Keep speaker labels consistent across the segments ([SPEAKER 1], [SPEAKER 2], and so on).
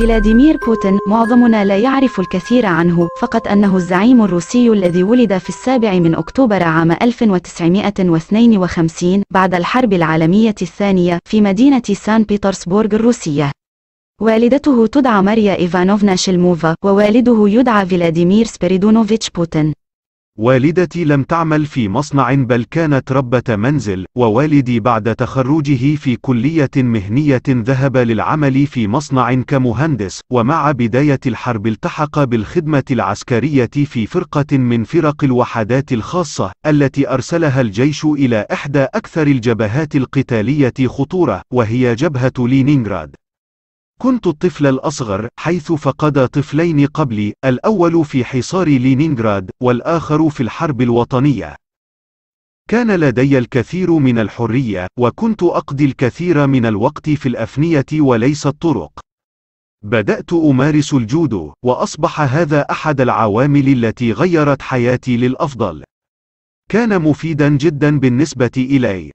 [SPEAKER 1] فلاديمير بوتين معظمنا لا يعرف الكثير عنه فقط أنه الزعيم الروسي الذي ولد في السابع من أكتوبر عام 1952 بعد الحرب العالمية الثانية في مدينة سان بطرسبورغ الروسية والدته تدعى ماريا إيفانوفنا شلموفا ووالده يدعى فلاديمير سبيريدونوفيتش بوتين
[SPEAKER 2] والدتي لم تعمل في مصنع بل كانت ربة منزل، ووالدي بعد تخرجه في كلية مهنية ذهب للعمل في مصنع كمهندس، ومع بداية الحرب التحق بالخدمة العسكرية في فرقة من فرق الوحدات الخاصة، التي أرسلها الجيش إلى إحدى أكثر الجبهات القتالية خطورة، وهي جبهة لينينغراد. كنت الطفل الأصغر حيث فقد طفلين قبلي الأول في حصار لينينغراد والآخر في الحرب الوطنية كان لدي الكثير من الحرية وكنت أقضي الكثير من الوقت في الأفنية وليس الطرق بدأت أمارس الجودو وأصبح هذا أحد العوامل التي غيرت حياتي للأفضل كان مفيدا جدا بالنسبة إلي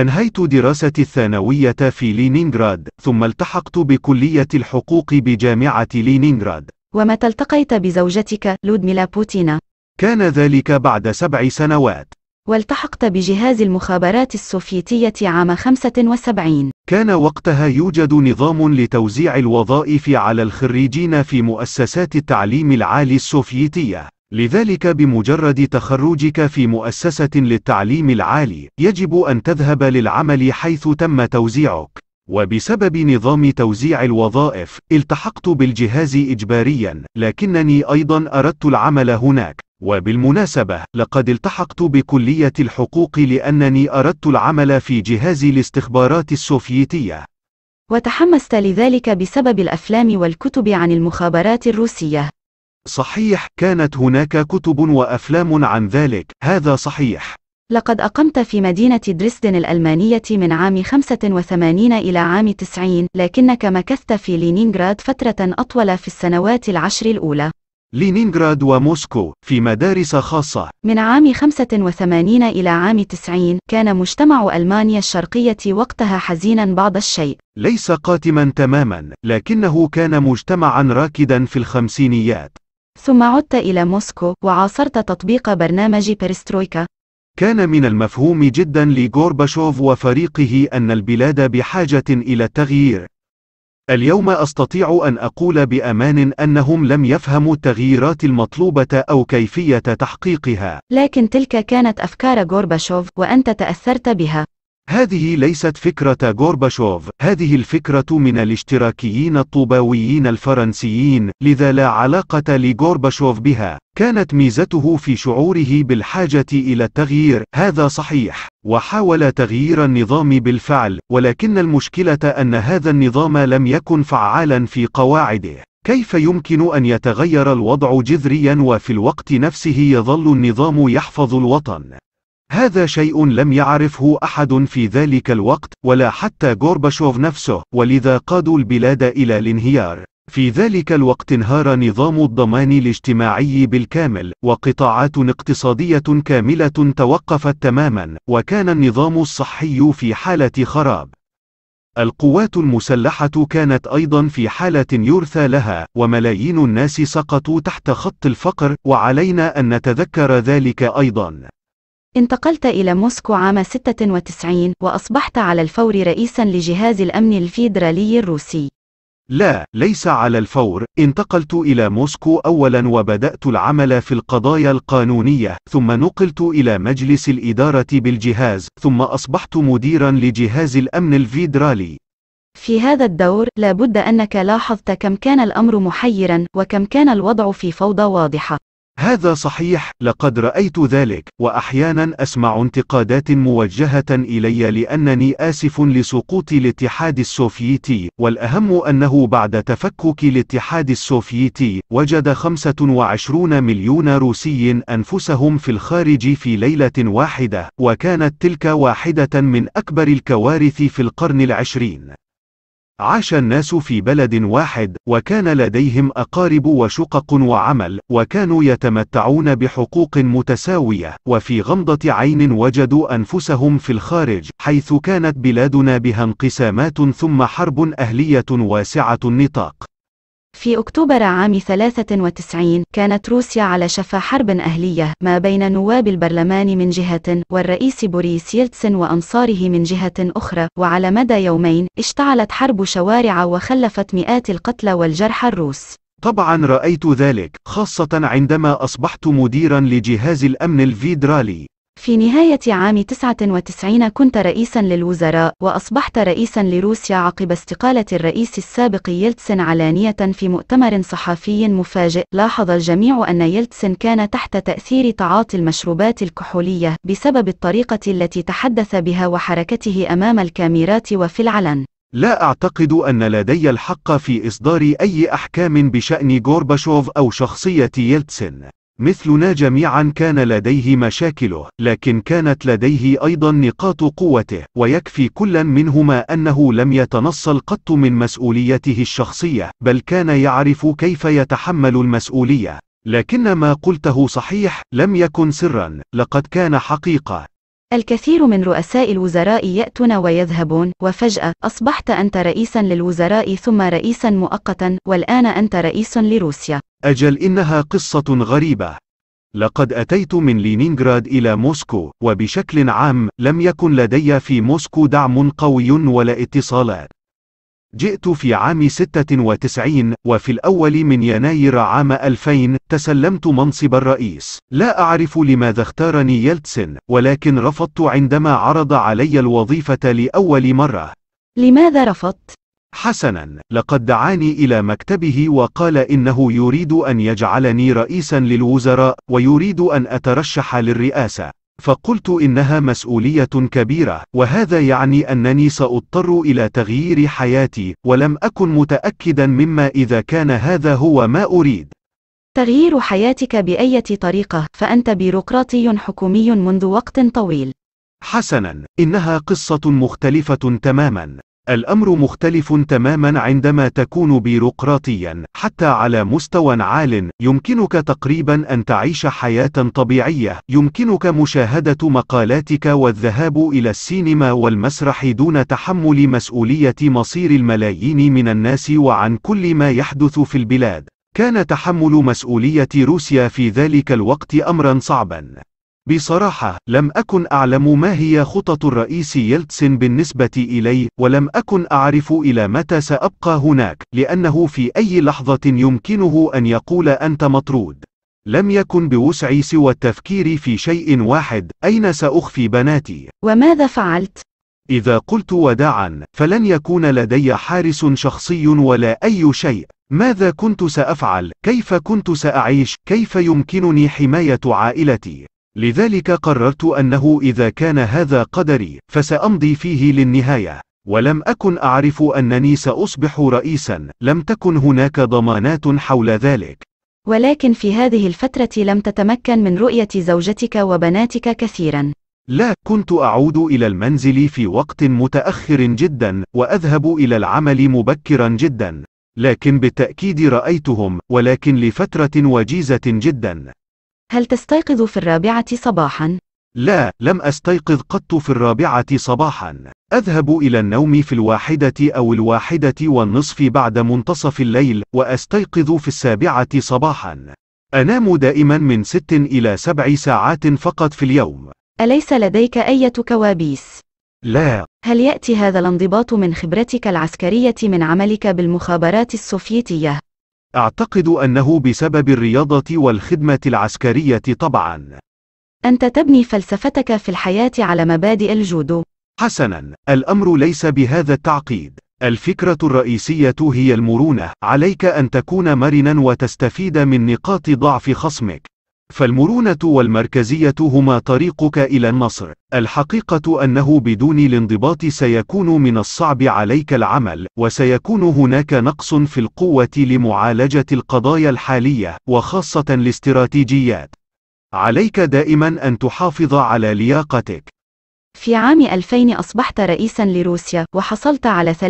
[SPEAKER 2] أنهيت دراستي الثانوية في لينينغراد، ثم التحقت بكلية الحقوق بجامعة لينينغراد.
[SPEAKER 1] ومتى التقيت بزوجتك لودميلا بوتينا؟
[SPEAKER 2] كان ذلك بعد سبع سنوات.
[SPEAKER 1] والتحقت بجهاز المخابرات السوفيتية عام 75
[SPEAKER 2] كان وقتها يوجد نظام لتوزيع الوظائف على الخريجين في مؤسسات التعليم العالي السوفيتية لذلك بمجرد تخرجك في مؤسسة للتعليم العالي، يجب أن تذهب للعمل حيث تم توزيعك. وبسبب نظام توزيع الوظائف، التحقت بالجهاز إجباريًا، لكنني أيضًا أردت العمل هناك. وبالمناسبة، لقد التحقت بكلية الحقوق لأنني أردت العمل في جهاز الاستخبارات السوفيتية.
[SPEAKER 1] وتحمست لذلك بسبب الأفلام والكتب عن المخابرات الروسية.
[SPEAKER 2] صحيح كانت هناك كتب وأفلام عن ذلك هذا صحيح
[SPEAKER 1] لقد أقمت في مدينة دريسدن الألمانية من عام 85 إلى عام 90 لكنك مكثت في لينينغراد فترة أطول في السنوات العشر الأولى
[SPEAKER 2] لينينغراد وموسكو في مدارس خاصة
[SPEAKER 1] من عام 85 إلى عام 90 كان مجتمع ألمانيا الشرقية وقتها حزينا بعض الشيء
[SPEAKER 2] ليس قاتما تماما لكنه كان مجتمعا راكدا في الخمسينيات
[SPEAKER 1] ثم عدت إلى موسكو وعاصرت تطبيق برنامج بيرسترويكا
[SPEAKER 2] كان من المفهوم جدا لغورباشوف وفريقه أن البلاد بحاجة إلى التغيير. اليوم أستطيع أن أقول بأمان أنهم لم يفهموا التغييرات المطلوبة أو كيفية تحقيقها.
[SPEAKER 1] لكن تلك كانت أفكار غورباشوف وأنت تأثرت بها.
[SPEAKER 2] هذه ليست فكرة غورباشوف، هذه الفكرة من الاشتراكيين الطوباويين الفرنسيين، لذا لا علاقة لغورباشوف بها. كانت ميزته في شعوره بالحاجة إلى التغيير، هذا صحيح، وحاول تغيير النظام بالفعل، ولكن المشكلة أن هذا النظام لم يكن فعالا في قواعده. كيف يمكن أن يتغير الوضع جذريا وفي الوقت نفسه يظل النظام يحفظ الوطن؟ هذا شيء لم يعرفه أحد في ذلك الوقت ولا حتى غورباشوف نفسه ولذا قادوا البلاد إلى الانهيار في ذلك الوقت انهار نظام الضمان الاجتماعي بالكامل وقطاعات اقتصادية كاملة توقفت تماما وكان النظام الصحي في حالة خراب القوات المسلحة كانت أيضا في حالة يرثى لها وملايين الناس سقطوا تحت خط الفقر وعلينا أن نتذكر ذلك أيضا
[SPEAKER 1] انتقلت إلى موسكو عام 96 وأصبحت على الفور رئيسا لجهاز الأمن الفيدرالي الروسي.
[SPEAKER 2] لا، ليس على الفور، انتقلت إلى موسكو أولاً وبدأت العمل في القضايا القانونية، ثم نقلت إلى مجلس الإدارة بالجهاز، ثم أصبحت مديراً لجهاز الأمن الفيدرالي.
[SPEAKER 1] في هذا الدور، لابد أنك لاحظت كم كان الأمر محيراً، وكم كان الوضع في فوضى
[SPEAKER 2] واضحة. هذا صحيح لقد رأيت ذلك وأحيانا أسمع انتقادات موجهة إلي لأنني آسف لسقوط الاتحاد السوفيتي والأهم أنه بعد تفكك الاتحاد السوفيتي وجد 25 مليون روسي أنفسهم في الخارج في ليلة واحدة وكانت تلك واحدة من أكبر الكوارث في القرن العشرين عاش الناس في بلد واحد وكان لديهم اقارب وشقق وعمل وكانوا يتمتعون بحقوق متساويه وفي غمضه عين وجدوا انفسهم في الخارج حيث كانت بلادنا بها انقسامات ثم حرب اهليه واسعه النطاق
[SPEAKER 1] في أكتوبر عام 93 كانت روسيا على شفا حرب أهلية ما بين نواب البرلمان من جهة والرئيس بوريس يلتسن وأنصاره من جهة أخرى وعلى مدى يومين اشتعلت حرب شوارع وخلفت مئات القتلى والجرحى الروس
[SPEAKER 2] طبعا رأيت ذلك خاصة عندما أصبحت مديرا لجهاز الأمن الفيدرالي
[SPEAKER 1] في نهاية عام 99 كنت رئيسا للوزراء وأصبحت رئيسا لروسيا عقب استقالة الرئيس السابق يلتسن علانية في مؤتمر صحفي مفاجئ لاحظ الجميع أن يلتسن كان تحت تأثير تعاطي المشروبات الكحولية بسبب الطريقة التي تحدث بها وحركته أمام الكاميرات وفي العلن
[SPEAKER 2] لا أعتقد أن لدي الحق في إصدار أي أحكام بشأن غورباشوف أو شخصية يلتسن مثلنا جميعا كان لديه مشاكله لكن كانت لديه ايضا نقاط قوته ويكفي كلا منهما انه لم يتنصل قط من مسؤوليته الشخصيه بل كان يعرف كيف يتحمل المسؤوليه لكن ما قلته صحيح لم يكن سرا لقد كان حقيقه
[SPEAKER 1] الكثير من رؤساء الوزراء يأتون ويذهبون وفجأة أصبحت أنت رئيسا للوزراء ثم رئيسا مؤقتا والآن أنت رئيس لروسيا
[SPEAKER 2] أجل إنها قصة غريبة لقد أتيت من لينينغراد إلى موسكو وبشكل عام لم يكن لدي في موسكو دعم قوي ولا اتصالات جئت في عام 96 وفي الأول من يناير عام 2000 تسلمت منصب الرئيس لا أعرف لماذا اختارني يلتسن ولكن رفضت عندما عرض علي الوظيفة لأول مرة
[SPEAKER 1] لماذا رفضت؟
[SPEAKER 2] حسنا لقد دعاني إلى مكتبه وقال إنه يريد أن يجعلني رئيسا للوزراء ويريد أن أترشح للرئاسة فقلت إنها مسؤولية كبيرة، وهذا يعني أنني سأضطر إلى تغيير حياتي، ولم أكن متأكدا مما إذا كان هذا هو ما أريد. تغيير
[SPEAKER 1] حياتك بأية طريقة، فأنت بيروقراطي حكومي منذ وقت طويل.
[SPEAKER 2] حسنا، إنها قصة مختلفة تماما. الأمر مختلف تماما عندما تكون بيروقراطيا، حتى على مستوى عال، يمكنك تقريبا أن تعيش حياة طبيعية، يمكنك مشاهدة مقالاتك والذهاب إلى السينما والمسرح دون تحمل مسؤولية مصير الملايين من الناس وعن كل ما يحدث في البلاد. كان تحمل مسؤولية روسيا في ذلك الوقت أمرا صعبا. بصراحة، لم أكن أعلم ما هي خطط الرئيس يلتسن بالنسبة إلي، ولم أكن أعرف إلى متى سأبقى هناك، لأنه في أي لحظة يمكنه أن يقول أنت مطرود. لم يكن بوسعي سوى التفكير في شيء واحد، أين سأخفي بناتي؟ وماذا فعلت؟ إذا قلت وداعا، فلن يكون لدي حارس شخصي ولا أي شيء. ماذا كنت سأفعل؟ كيف كنت سأعيش؟ كيف يمكنني حماية عائلتي؟ لذلك قررت أنه إذا كان هذا قدري فسأمضي فيه للنهاية ولم أكن أعرف أنني سأصبح رئيسا لم تكن هناك ضمانات حول ذلك
[SPEAKER 1] ولكن في هذه الفترة لم تتمكن من رؤية زوجتك وبناتك كثيرا
[SPEAKER 2] لا كنت أعود إلى المنزل في وقت متأخر جدا وأذهب إلى العمل مبكرا جدا لكن بالتأكيد رأيتهم ولكن لفترة وجيزة جدا
[SPEAKER 1] هل تستيقظ في الرابعة صباحا؟
[SPEAKER 2] لا، لم أستيقظ قط في الرابعة صباحا. أذهب إلى النوم في الواحدة أو الواحدة والنصف بعد منتصف الليل، وأستيقظ في السابعة صباحا. أنام دائما من ست إلى سبع ساعات فقط في اليوم.
[SPEAKER 1] أليس لديك أية كوابيس؟ لا. هل يأتي هذا الانضباط من خبرتك العسكرية من عملك بالمخابرات السوفيتية؟
[SPEAKER 2] أعتقد أنه بسبب الرياضة والخدمة العسكرية طبعا.
[SPEAKER 1] أنت تبني فلسفتك في الحياة على مبادئ الجودو.
[SPEAKER 2] حسنا، الأمر ليس بهذا التعقيد. الفكرة الرئيسية هي المرونة، عليك أن تكون مرنا وتستفيد من نقاط ضعف خصمك. فالمرونة والمركزية هما طريقك إلى النصر. الحقيقة أنه بدون الانضباط سيكون من الصعب عليك العمل، وسيكون هناك نقص في القوة لمعالجة القضايا الحالية، وخاصة الاستراتيجيات. عليك دائما أن تحافظ على لياقتك.
[SPEAKER 1] في عام 2000 أصبحت رئيسا لروسيا وحصلت على 53%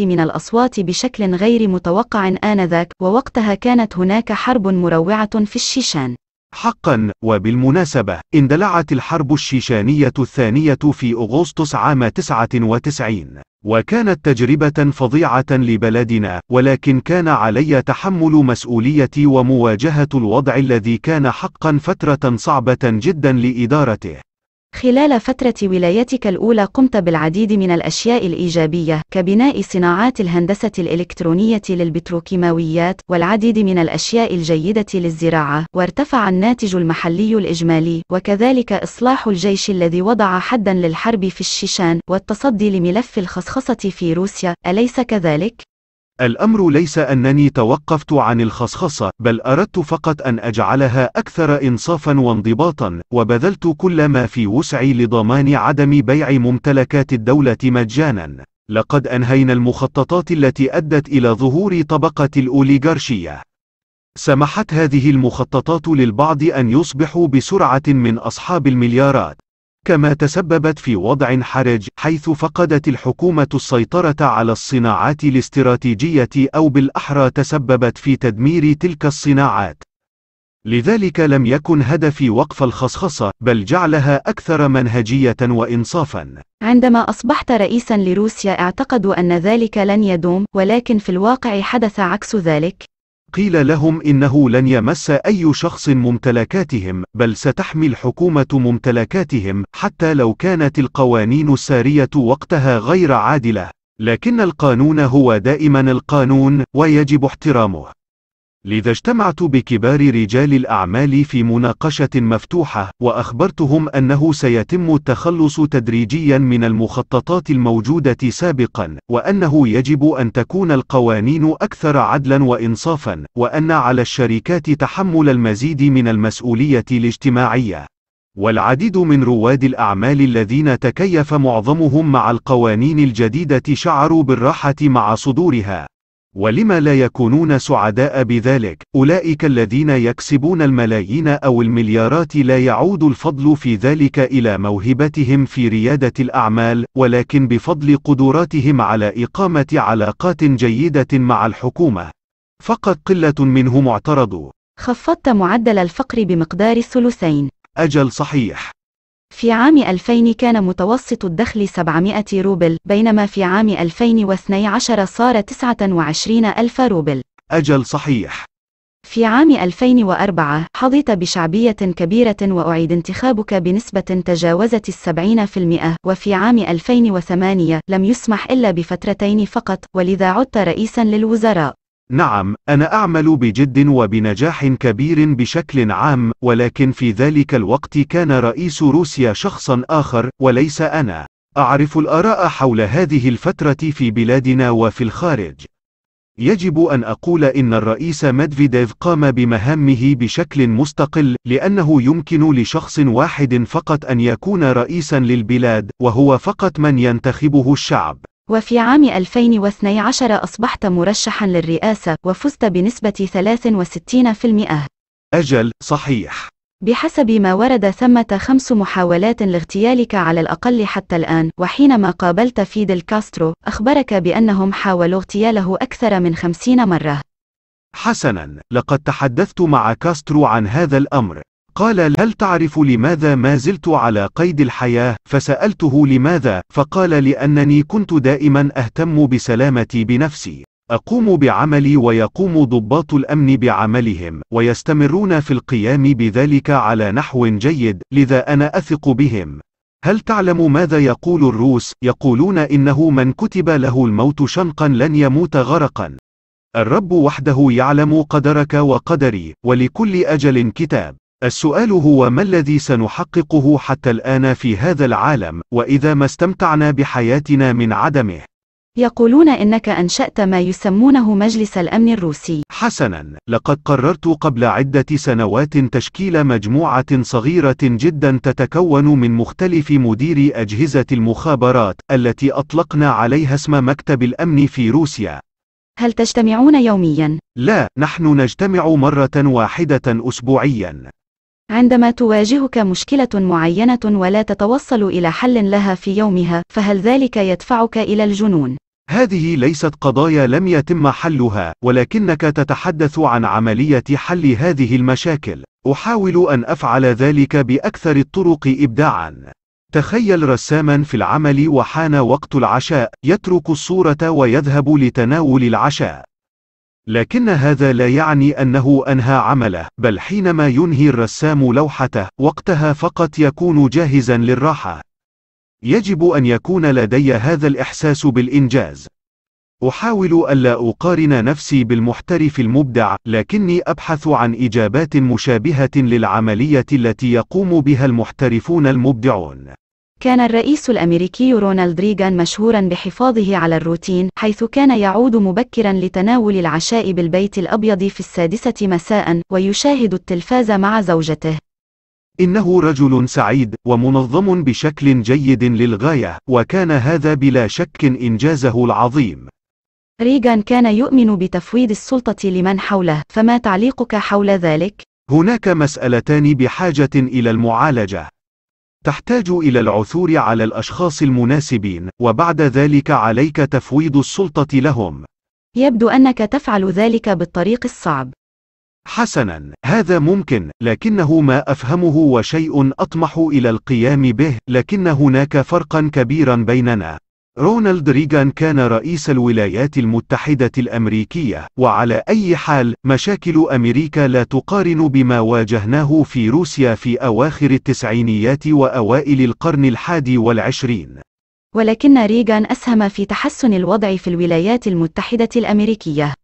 [SPEAKER 1] من الأصوات بشكل غير متوقع آنذاك ووقتها كانت هناك حرب
[SPEAKER 2] مروعة في الشيشان حقا وبالمناسبة اندلعت الحرب الشيشانية الثانية في أغسطس عام 99 وكانت تجربة فظيعة لبلدنا ولكن كان علي تحمل مسؤوليتي ومواجهة الوضع الذي كان حقا فترة صعبة جدا لإدارته
[SPEAKER 1] خلال فترة ولايتك الأولى قمت بالعديد من الأشياء الإيجابية كبناء صناعات الهندسة الإلكترونية للبتروكيماويات والعديد من الأشياء الجيدة للزراعة وارتفع الناتج المحلي الإجمالي وكذلك إصلاح الجيش الذي وضع حدا للحرب في الشيشان والتصدي لملف الخصخصة في روسيا أليس كذلك؟
[SPEAKER 2] الأمر ليس أنني توقفت عن الخصخصة، بل أردت فقط أن أجعلها أكثر إنصافًا وانضباطًا، وبذلت كل ما في وسعي لضمان عدم بيع ممتلكات الدولة مجانًا. لقد أنهينا المخططات التي أدت إلى ظهور طبقة الأوليغارشية. سمحت هذه المخططات للبعض أن يصبحوا بسرعة من أصحاب المليارات. كما تسببت في وضع حرج حيث فقدت الحكومة السيطرة على الصناعات الاستراتيجية أو بالأحرى تسببت في تدمير تلك الصناعات. لذلك لم يكن هدفي وقف الخصخصة بل جعلها أكثر منهجية وإنصافا.
[SPEAKER 1] عندما أصبحت رئيسا لروسيا اعتقدوا أن ذلك لن يدوم ولكن في الواقع حدث عكس ذلك
[SPEAKER 2] قيل لهم إنه لن يمس أي شخص ممتلكاتهم بل ستحمي الحكومة ممتلكاتهم حتى لو كانت القوانين السارية وقتها غير عادلة لكن القانون هو دائما القانون ويجب احترامه لذا اجتمعت بكبار رجال الأعمال في مناقشة مفتوحة، وأخبرتهم أنه سيتم التخلص تدريجيا من المخططات الموجودة سابقا، وأنه يجب أن تكون القوانين أكثر عدلا وإنصافا، وأن على الشركات تحمل المزيد من المسؤولية الاجتماعية. والعديد من رواد الأعمال الذين تكيف معظمهم مع القوانين الجديدة شعروا بالراحة مع صدورها، ولم لا يكونون سعداء بذلك أولئك الذين يكسبون الملايين أو المليارات لا يعود الفضل في ذلك إلى موهبتهم في ريادة الأعمال ولكن بفضل قدراتهم على إقامة علاقات جيدة مع الحكومة فقط قلة منهم اعترضوا
[SPEAKER 1] خفضت معدل الفقر بمقدار الثلثين
[SPEAKER 2] أجل صحيح
[SPEAKER 1] في عام 2000 كان متوسط الدخل 700 روبل بينما في عام 2012 صار 29 ألف روبل
[SPEAKER 2] أجل صحيح
[SPEAKER 1] في عام 2004 حظيت بشعبية كبيرة وأعيد انتخابك بنسبة تجاوزت السبعين في المئة وفي عام 2008 لم يسمح إلا بفترتين فقط ولذا عدت رئيسا للوزراء
[SPEAKER 2] نعم، أنا أعمل بجد وبنجاح كبير بشكل عام، ولكن في ذلك الوقت كان رئيس روسيا شخصا آخر، وليس أنا. أعرف الآراء حول هذه الفترة في بلادنا وفي الخارج. يجب أن أقول إن الرئيس مدفيديف قام بمهامه بشكل مستقل، لأنه يمكن لشخص واحد فقط أن يكون رئيسا للبلاد، وهو فقط من ينتخبه الشعب.
[SPEAKER 1] وفي عام 2012 أصبحت مرشحا للرئاسة وفزت بنسبة 63%
[SPEAKER 2] أجل صحيح
[SPEAKER 1] بحسب ما ورد ثمة خمس محاولات لاغتيالك على الأقل حتى الآن وحينما قابلت فيدل كاسترو أخبرك بأنهم حاولوا اغتياله أكثر من خمسين مرة
[SPEAKER 2] حسنا لقد تحدثت مع كاسترو عن هذا الأمر قال هل تعرف لماذا ما زلت على قيد الحياة؟ فسألته لماذا؟ فقال لأنني كنت دائما أهتم بسلامتي بنفسي. أقوم بعملي ويقوم ضباط الأمن بعملهم، ويستمرون في القيام بذلك على نحو جيد، لذا أنا أثق بهم. هل تعلم ماذا يقول الروس؟ يقولون إنه من كتب له الموت شنقا لن يموت غرقا. الرب وحده يعلم قدرك وقدري، ولكل أجل كتاب. السؤال هو ما الذي سنحققه حتى الآن في هذا العالم وإذا ما استمتعنا بحياتنا من عدمه
[SPEAKER 1] يقولون إنك أنشأت ما يسمونه مجلس الأمن الروسي
[SPEAKER 2] حسنا لقد قررت قبل عدة سنوات تشكيل مجموعة صغيرة جدا تتكون من مختلف مديري أجهزة المخابرات التي أطلقنا عليها اسم مكتب الأمن في روسيا
[SPEAKER 1] هل تجتمعون يوميا؟
[SPEAKER 2] لا، نحن نجتمع مرة واحدة أسبوعيا
[SPEAKER 1] عندما تواجهك مشكلة معينة ولا تتوصل إلى حل لها في يومها فهل ذلك يدفعك إلى الجنون؟
[SPEAKER 2] هذه ليست قضايا لم يتم حلها ولكنك تتحدث عن عملية حل هذه المشاكل أحاول أن أفعل ذلك بأكثر الطرق إبداعًا تخيل رساما في العمل وحان وقت العشاء يترك الصورة ويذهب لتناول العشاء لكن هذا لا يعني أنه أنهى عمله، بل حينما ينهي الرسام لوحته، وقتها فقط يكون جاهزا للراحة. يجب أن يكون لدي هذا الإحساس بالإنجاز. أحاول ألا أقارن نفسي بالمحترف المبدع، لكني أبحث عن إجابات مشابهة للعملية التي يقوم بها المحترفون المبدعون.
[SPEAKER 1] كان الرئيس الأمريكي رونالد ريغان مشهورا بحفاظه على الروتين حيث كان يعود مبكرا لتناول العشاء بالبيت الأبيض في السادسة مساء ويشاهد التلفاز مع زوجته
[SPEAKER 2] إنه رجل سعيد ومنظم بشكل جيد للغاية وكان هذا بلا شك إنجازه العظيم
[SPEAKER 1] ريغان كان يؤمن بتفويض السلطة لمن حوله فما تعليقك حول ذلك؟
[SPEAKER 2] هناك مسألتان بحاجة إلى المعالجة تحتاج إلى العثور على الأشخاص المناسبين، وبعد ذلك عليك تفويض السلطة لهم.
[SPEAKER 1] يبدو أنك تفعل ذلك بالطريق الصعب.
[SPEAKER 2] حسنا، هذا ممكن، لكنه ما أفهمه وشيء أطمح إلى القيام به، لكن هناك فرقا كبيرا بيننا. رونالد ريغان كان رئيس الولايات المتحدة الأمريكية، وعلى أي حال، مشاكل أمريكا لا تقارن بما واجهناه في روسيا في أواخر التسعينيات وأوائل القرن الحادي والعشرين.
[SPEAKER 1] ولكن ريغان أسهم في تحسن الوضع في الولايات المتحدة الأمريكية.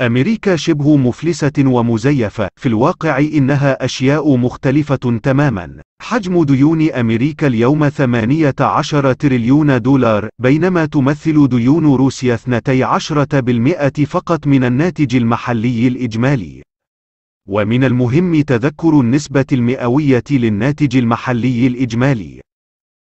[SPEAKER 2] أمريكا شبه مفلسة ومزيفة، في الواقع إنها أشياء مختلفة تماماً. حجم ديون أمريكا اليوم 18 تريليون دولار بينما تمثل ديون روسيا 12% فقط من الناتج المحلي الإجمالي ومن المهم تذكر النسبة المئوية للناتج المحلي الإجمالي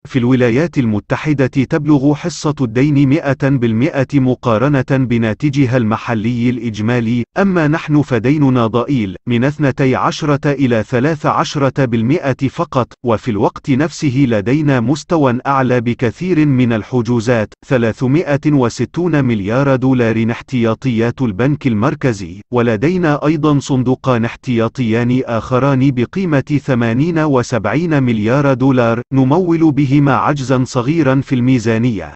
[SPEAKER 2] في الولايات المتحدة تبلغ حصة الدين 100% مقارنة بناتجها المحلي الإجمالي، أما نحن فديننا ضئيل، من 12 إلى 13% فقط، وفي الوقت نفسه لدينا مستوى أعلى بكثير من الحجوزات، 360 مليار دولار احتياطيات البنك المركزي، ولدينا أيضا صندوقان احتياطيان آخران بقيمة 78 70 مليار دولار، نمول به بينهما عجزا صغيرا في الميزانية.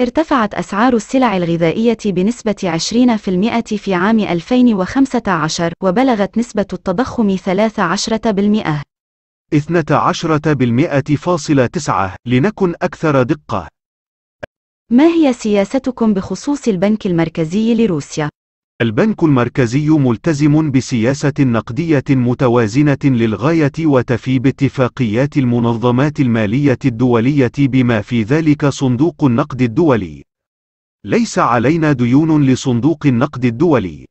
[SPEAKER 1] ارتفعت أسعار السلع الغذائية بنسبة 20% في عام 2015 وبلغت نسبة التضخم 13%.
[SPEAKER 2] 12.9 لنكن أكثر دقة.
[SPEAKER 1] ما هي سياستكم بخصوص البنك المركزي لروسيا؟
[SPEAKER 2] البنك المركزي ملتزم بسياسة نقدية متوازنة للغاية وتفي باتفاقيات المنظمات المالية الدولية بما في ذلك صندوق النقد الدولي. ليس علينا ديون لصندوق النقد الدولي.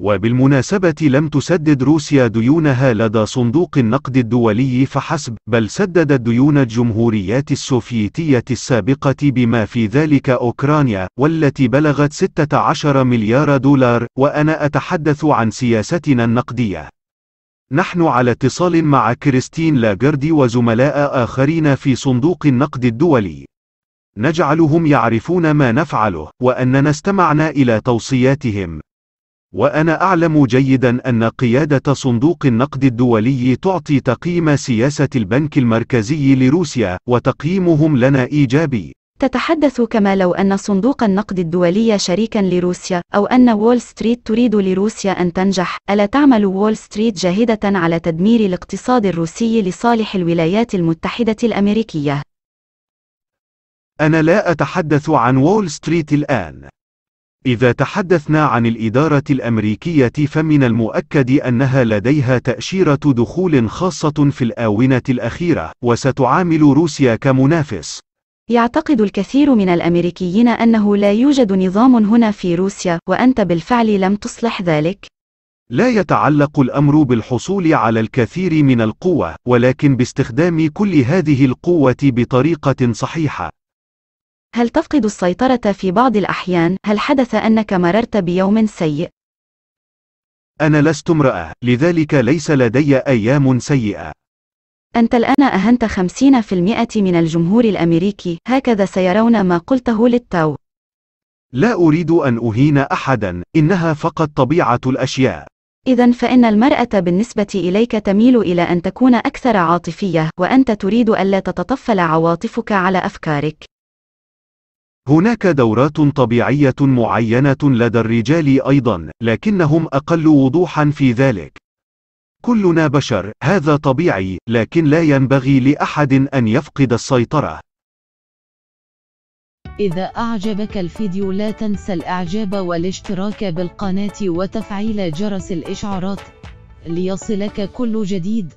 [SPEAKER 2] وبالمناسبة لم تسدد روسيا ديونها لدى صندوق النقد الدولي فحسب، بل سددت ديون الجمهوريات السوفيتية السابقة بما في ذلك أوكرانيا، والتي بلغت 16 مليار دولار، وأنا أتحدث عن سياستنا النقدية. نحن على اتصال مع كريستين لاجردي وزملاء آخرين في صندوق النقد الدولي. نجعلهم يعرفون ما نفعله، وأننا استمعنا إلى توصياتهم. وأنا أعلم جيدا أن قيادة صندوق النقد الدولي تعطي تقييم سياسة البنك المركزي لروسيا وتقييمهم لنا إيجابي
[SPEAKER 1] تتحدث كما لو أن صندوق النقد الدولي شريكا لروسيا أو أن وول ستريت تريد لروسيا أن تنجح ألا تعمل وول ستريت جاهدة على تدمير الاقتصاد الروسي لصالح الولايات المتحدة الأمريكية
[SPEAKER 2] أنا لا أتحدث عن وول ستريت الآن إذا تحدثنا عن الإدارة الأمريكية فمن المؤكد أنها لديها تأشيرة دخول خاصة في الآونة الأخيرة، وستعامل روسيا كمنافس.
[SPEAKER 1] يعتقد الكثير من الأمريكيين أنه لا يوجد نظام هنا في روسيا، وأنت بالفعل لم تصلح ذلك.
[SPEAKER 2] لا يتعلق الأمر بالحصول على الكثير من القوة، ولكن باستخدام كل هذه القوة بطريقة صحيحة.
[SPEAKER 1] هل تفقد السيطرة في بعض الأحيان؟ هل حدث أنك مررت بيوم سيء؟
[SPEAKER 2] أنا لست امرأة، لذلك ليس لدي أيام سيئة.
[SPEAKER 1] أنت الآن أهنت 50% من الجمهور الأمريكي، هكذا سيرون ما قلته للتو.
[SPEAKER 2] لا أريد أن أهين أحدا، إنها فقط طبيعة الأشياء.
[SPEAKER 1] إذا فإن المرأة بالنسبة إليك تميل إلى أن تكون أكثر عاطفية، وأنت تريد ألا تتطفل عواطفك على أفكارك.
[SPEAKER 2] هناك دورات طبيعية معينة لدى الرجال أيضا، لكنهم أقل وضوحا في ذلك. كلنا بشر، هذا طبيعي، لكن لا ينبغي لأحد أن يفقد السيطرة.
[SPEAKER 1] إذا أعجبك الفيديو لا تنسى الإعجاب والاشتراك بالقناة وتفعيل جرس الإشعارات ليصلك كل جديد.